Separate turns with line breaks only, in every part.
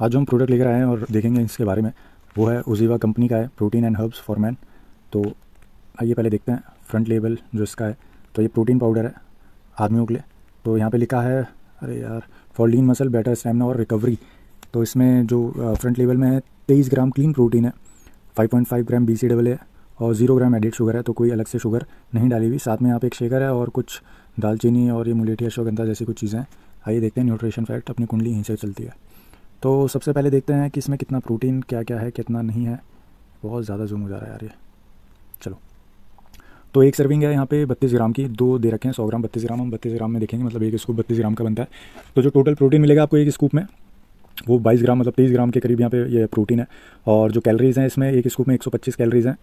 आज जो हम प्रोडक्ट लेकर आए हैं और देखेंगे इसके बारे में वो है उजीवा कंपनी का है protein and herbs for man तो आइए पहले देखते हैं फ्रंट लेबल जो इसका है तो ये प्रोटीन पाउडर है आदमियों के लिए तो यहाँ पे लिखा है अरे यार for lean muscle better stamina और रिकवरी तो इसमें जो फ्रंट लेवल में है तेईस ग्राम क्लीन प्रोटीन है five point five gram B C double है और जीरो ग्राम एडिड शुगर है तो कोई अलग से शुगर नहीं डाली हुई साथ में यहाँ पे एक शेगर है और कुछ दालचीनी और ये मुलेठी अश्वगंधा जैसी कुछ चीज़ें हैं आइए देखते हैं न्यूट्रिशन फैक्ट अपनी कुंडली यहीं से चलती है तो सबसे पहले देखते हैं कि इसमें कितना प्रोटीन क्या क्या है कितना नहीं है बहुत ज़्यादा जूम हो जा रहा है यार ये चलो तो एक सर्विंग है यहाँ पे बत्तीस ग्राम की दो दे रखे हैं सौ ग्राम बत्तीस ग्राम हम बत्तीस ग्राम में देखेंगे मतलब एक स्कूप बत्तीस ग्राम का बनता है तो जो टोटल प्रोटीन मिलेगा आपको एक स्कूप में वो 22 ग्राम मतलब तीस ग्राम के करीब यहाँ पे ये प्रोटीन है और जो कैलरीज हैं इसमें एक स्कूप में एक कैलरीज़ हैं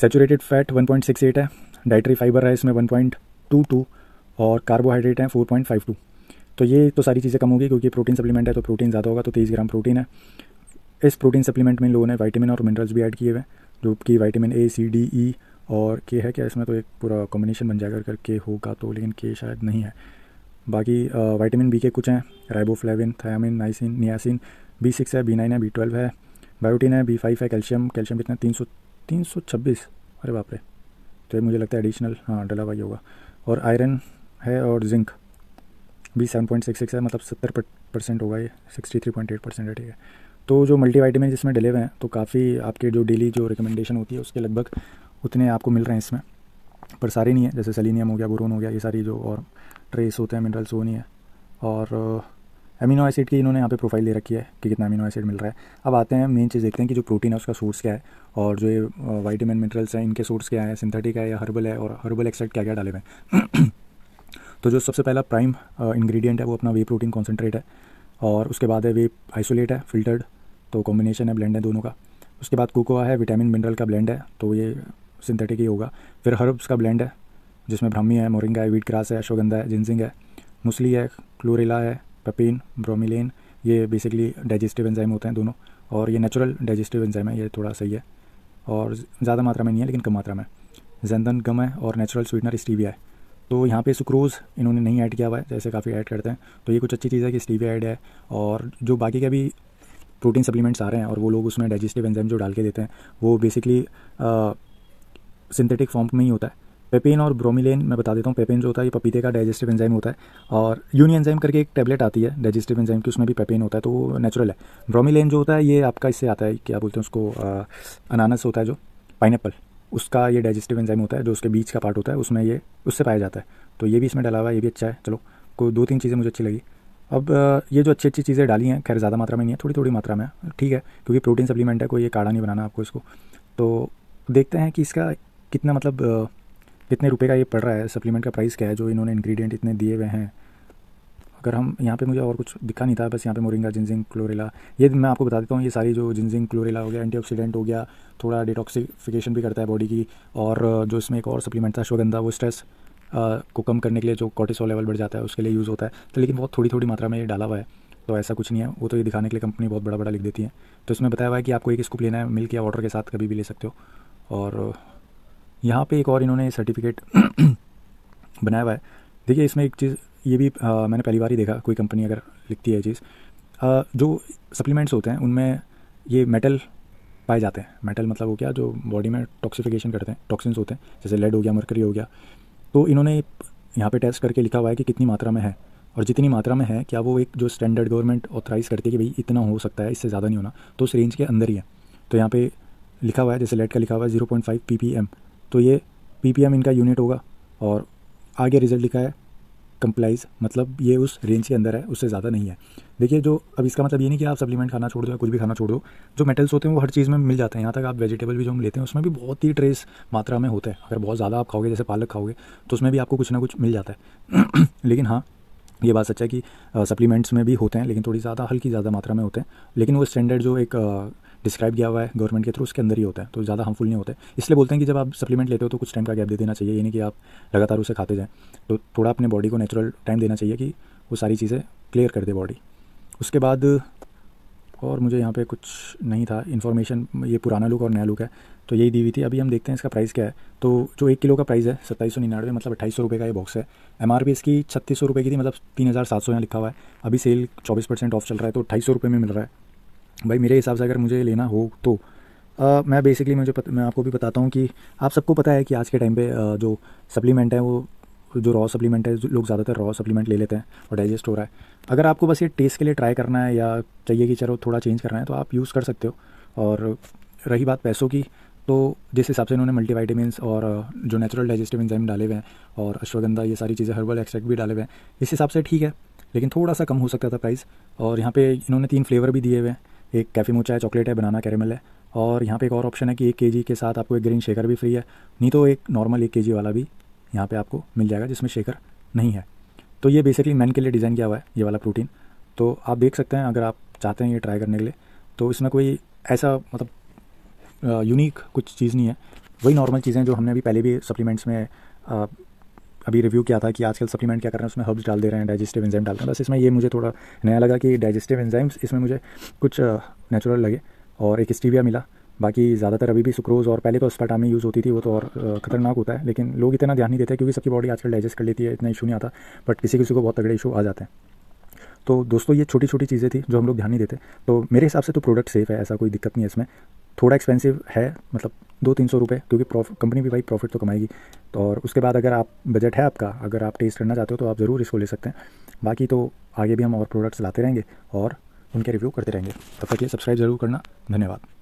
सेचूरेटेड फैट वन है डायट्री फाइबर है इसमें वन और कार्बोहाइड्रेट हैं फोर तो ये तो सारी चीज़ें कम होगी क्योंकि प्रोटीन सप्लीमेंट है तो प्रोटीन ज़्यादा होगा तो तेईस ग्राम प्रोटीन है इस प्रोटीन सप्लीमेंट में लोगों ने वाइटामिन और मिनरल्स भी ऐड किए हुए हैं जो कि vitamin A C D E और के है क्या इसमें तो एक पूरा कॉम्बिनेशन बन जाएगा अगर के होगा तो लेकिन के शायद नहीं है बाकी वाइटामिन बी के कुछ हैं riboflavin thiamine niacin niacin B six है बी नाइन है बी ट्वेल्व है बायोटीन है बी फाइव है कैल्शियम कैल्शियम कितना तीन सौ तीन सौ छब्बीस अरे बाप रे तो ये मुझे लगता है एडिशनल हाँ डला हुआ ही होगा और आयरन है और जिंक भी सेवन पॉइंट सिक्स सिक्स है मतलब सत्तर परसेंट होगा ये sixty three point eight percent है ठीक है तो जो वाइटमिन जिसमें डले हुए हैं तो काफ़ी आपके जो डेली जो रिकमेंडेशन होती है उसके लगभग उतने आपको मिल रहे हैं इसमें पर सारे नहीं है जैसे सेलिनियम हो गया बुरोन हो गया ये सारी जो और ट्रेस होते हैं मिनरल्स वो नहीं है और अमीनो uh, एसिड की इन्होंने यहाँ पे प्रोफाइल दे रखी है कि कितना अमीनो एसिड मिल रहा है अब आते हैं मेन चीज़ देखते हैं कि जो प्रोटीन है उसका सोर्स क्या है और जो ये वाइटामिन uh, मिनरल्स हैं इनके सोर्स क्या है सिंथेटिक है या हर्बल है और हर्बल एक्सट्रैक्ट क्या क्या डाले हुए हैं तो जो सबसे पहला प्राइम इंग्रेडिएंट uh, है वो अपना वे प्रोटीन कॉन्सेंट्रेट है और उसके बाद है वे आइसोलेट है फिल्टर्ड तो कॉम्बिनेशन है ब्लेंड है दोनों का उसके बाद कोकोआ है विटामिन मिनरल का ब्लेंड है तो ये सिंथेटिक ही होगा फिर हर्ब्स का ब्लेंड है जिसमें ब्रह्मी है मोरिंगा है वीट ग्रास है अश्वगंधा है जिनसिंग है मुसली है क्लोरेला है पपीन ब्रोमिलेन ये बेसिकली डाइजेस्टिव एंजाइम होते हैं दोनों और ये नेचुरल डाइजेस्टिव एंजाइम है ये थोड़ा सही है और ज़्यादा मात्रा में नहीं है लेकिन कम मात्रा में जैनदन गम है और नेचुरल स्वीटनर स्टीविया है तो यहाँ पे सुक्रोज इन्होंने नहीं ऐड किया हुआ है जैसे काफ़ी ऐड करते हैं तो ये कुछ अच्छी चीज़ है कि स्टीवी ऐड है और जो बाकी के भी प्रोटीन सप्लीमेंट्स आ रहे हैं और वो लोग उसमें डाइजेस्टिव एंजाइम जो डाल के देते हैं वो बेसिकली सिंथेटिक फॉर्म में ही होता है पेपेन और ब्रोमिलेन मैं बता देता हूँ पेपेन जो होता है ये पपीते का डाइजेस्टिव एंजाइम होता है और यूनि एंजाइम करके एक टैबलेट आती है डाइजेस्टिव एंजाइम की उसमें भी पेपेन होता है तो वो नेचुरल है ब्रोमिलेन जो होता है ये आपका इससे आता है क्या बोलते हैं उसको अनानस होता है जो पाइनएप्पल उसका ये डाइजेस्टिव एंजाइम होता है जो उसके बीच का पार्ट होता है उसमें ये उससे पाया जाता है तो ये भी इसमें डाला हुआ है ये भी अच्छा है चलो कोई दो तीन चीज़ें मुझे अच्छी लगी अब ये जो अच्छी अच्छी चीज़ें डाली हैं खैर ज़्यादा मात्रा में नहीं है थोड़ी थोड़ी मात्रा में ठीक है क्योंकि प्रोटीन सप्लीमेंट है कोई ये काढ़ा नहीं बनाना आपको इसको तो देखते हैं कि इसका कितना मतलब कितने रुपए का ये पड़ रहा है सप्लीमेंट का प्राइस क्या है जो इन्होंने इंग्रेडिएंट इतने दिए हुए हैं अगर हम यहाँ पे मुझे और कुछ दिखा नहीं था बस यहाँ पे मोरिंगा जिंजिंग क्लोरेला ये मैं आपको बता देता हूँ ये सारी जो जिंजिंग क्लोरेला हो गया एंटीऑक्सीडेंट हो गया थोड़ा डिटॉक्सिफिकेशन भी करता है बॉडी की और जो इसमें एक और सप्लीमेंट था शोगंधा वो स्ट्रेस को कम करने के लिए जो कॉर्टिसोल लेवल बढ़ जाता है उसके लिए यूज़ होता है तो लेकिन बहुत थोड़ी थोड़ी मात्रा में ये डाला हुआ है तो ऐसा कुछ नहीं है वो तो ये दिखाने के लिए कंपनी बहुत बड़ा बड़ा लिख देती है तो इसमें बताया हुआ है कि आपको एक स्कूप लेना है मिल्क या ऑर्डर के साथ कभी भी ले सकते हो और यहाँ पे एक और इन्होंने सर्टिफिकेट बनाया हुआ है देखिए इसमें एक चीज़ ये भी आ, मैंने पहली बार ही देखा कोई कंपनी अगर लिखती है चीज़ आ, जो सप्लीमेंट्स होते हैं उनमें ये मेटल पाए जाते हैं मेटल मतलब वो क्या जो बॉडी में टॉक्सिफिकेशन करते हैं टॉक्सिन्स होते हैं जैसे लेड हो गया मरकरी हो गया तो इन्होंने यहाँ पे टेस्ट करके लिखा हुआ है कि कितनी मात्रा में है और जितनी मात्रा में है क्या वो एक जो स्टैंडर्ड गवर्नमेंट ऑथराइज़ करती है कि भाई इतना हो सकता है इससे ज़्यादा नहीं होना तो उस रेंज के अंदर ही है तो यहाँ पे लिखा हुआ है जैसे लेड का लिखा हुआ है जीरो पॉइंट फाइव पी तो ये पी इनका यूनिट होगा और आगे रिजल्ट लिखा है कंप्लाइज मतलब ये उस रेंज के अंदर है उससे ज़्यादा नहीं है देखिए जो अब इसका मतलब ये नहीं कि आप सप्लीमेंट खाना छोड़ दो या कुछ भी खाना छोड़ दो जो मेटल्स होते हैं वो हर चीज़ में मिल जाते हैं यहाँ तक आप वेजिटेबल भी जो हम लेते हैं उसमें भी बहुत ही ट्रेस मात्रा में होता है अगर बहुत ज़्यादा आप खाओगे जैसे पालक खाओगे तो उसमें भी आपको कुछ ना कुछ मिल जाता है लेकिन हाँ ये बात सच्चा है कि सप्लीमेंट्स में भी होते हैं लेकिन थोड़ी ज़्यादा हल्की ज़्यादा मात्रा में होते हैं लेकिन वो स्टैंडर्ड जो एक डिस्क्राइब किया हुआ है गवर्नमेंट के थ्रू उसके अंदर ही होता है तो ज़्यादा हार्मफुल नहीं होते इसलिए बोलते हैं कि जब आप सप्लीमेंट लेते हो तो कुछ टाइम का गैप दे देना चाहिए यानी कि आप लगातार उसे खाते जाएँ तो थोड़ा अपने बॉडी को नेचुरल टाइम देना चाहिए कि वो सारी चीज़ें क्लियर कर दे बॉडी उसके बाद और मुझे यहाँ पे कुछ नहीं था इन्फॉर्मेशन ये पुराना लुक और नया लुक है तो यही दी हुई थी अभी हम देखते हैं इसका प्राइस क्या है तो जो एक किलो का प्राइस है सत्ताईस सौ निन्यानवे मतलब अट्ठाईस सौ रुपये का ये बॉक्स है एम आर पी इसकी छत्तीस सौ रुपये की थी मतलब तीन हज़ार सात सौ यहाँ लिखा हुआ है अभी सेल चौबीस परसेंट ऑफ चल रहा है तो अट्ठाईस सौ रुपये में मिल रहा है भाई मेरे हिसाब से अगर मुझे लेना हो तो आ, मैं बेसिकली मुझे पत, मैं आपको भी बताता हूँ कि आप सबको पता है कि आज के टाइम पे आ, जो सप्लीमेंट है वो जो रॉ सप्लीमेंट है लोग ज़्यादातर रॉ सप्लीमेंट ले लेते हैं और डाइजेस्ट हो रहा है अगर आपको बस ये टेस्ट के लिए ट्राई करना है या चाहिए कि चलो थोड़ा चेंज करना है तो आप यूज़ कर सकते हो और रही बात पैसों की तो जिस हिसाब से इन्होंने मल्टीवाइटामस और जो नेचुरल डाइजेस्टिव एंजाइम डाले हुए हैं और अश्वगंधा ये सारी चीज़ें हर्बल एक्सट्रैक्ट भी डाले हुए हैं इस हिसाब से ठीक है लेकिन थोड़ा सा कम हो सकता था प्राइस और यहाँ पे इन्होंने तीन फ्लेवर भी दिए हुए हैं एक कैफ़ी मोचा है चॉकलेट है बनाना कैरेमल है और यहाँ पे एक और ऑप्शन है कि एक के के साथ आपको एक ग्रीन शेकर भी फ्री है नहीं तो एक नॉर्मल एक के वाला भी यहाँ पर आपको मिल जाएगा जिसमें शेकर नहीं है तो ये बेसिकली मैन के लिए डिज़ाइन किया हुआ है ये वाला प्रोटीन तो आप देख सकते हैं अगर आप चाहते हैं ये ट्राई करने के लिए तो इसमें कोई ऐसा मतलब यूनिक कुछ चीज़ नहीं है वही नॉर्मल चीज़ें जो हमने अभी पहले भी सप्लीमेंट्स में अभी रिव्यू किया था कि आजकल सप्लीमेंट क्या कर रहे हैं उसमें हर्ब्स डाल दे रहे हैं डाइजेस्टिव एंजाइम डाल रहे हैं बस इसमें ये मुझे थोड़ा नया लगा कि डाइजेस्टिव एंजाइम्स इसमें मुझे कुछ नेचुरल लगे और एक स्टीविया मिला बाकी ज़्यादातर अभी भी सुक्रोज और पहले तो अस्पाटामी यूज़ होती थी वो तो और खतरनाक होता है लेकिन लोग इतना ध्यान नहीं देते क्योंकि सबकी बॉडी आजकल डाइजेस्ट कर लेती है इतना इशू नहीं आता बट किसी किसी को बहुत तगड़े इशू आ जाते हैं तो दोस्तों ये छोटी छोटी चीज़ें थी जो हम लोग ध्यान नहीं देते तो मेरे हिसाब से तो प्रोडक्ट सेफ है ऐसा कोई दिक्कत नहीं है इसमें थोड़ा एक्सपेंसिव है मतलब दो तीन सौ रुपये क्योंकि कंपनी भी भाई प्रॉफिट तो कमाएगी तो और उसके बाद अगर आप बजट है आपका अगर आप टेस्ट करना चाहते हो तो आप ज़रूर इसको ले सकते हैं बाकी तो आगे भी हम और प्रोडक्ट्स लाते रहेंगे और उनके रिव्यू करते रहेंगे तब तक ये सब्सक्राइब ज़रूर करना धन्यवाद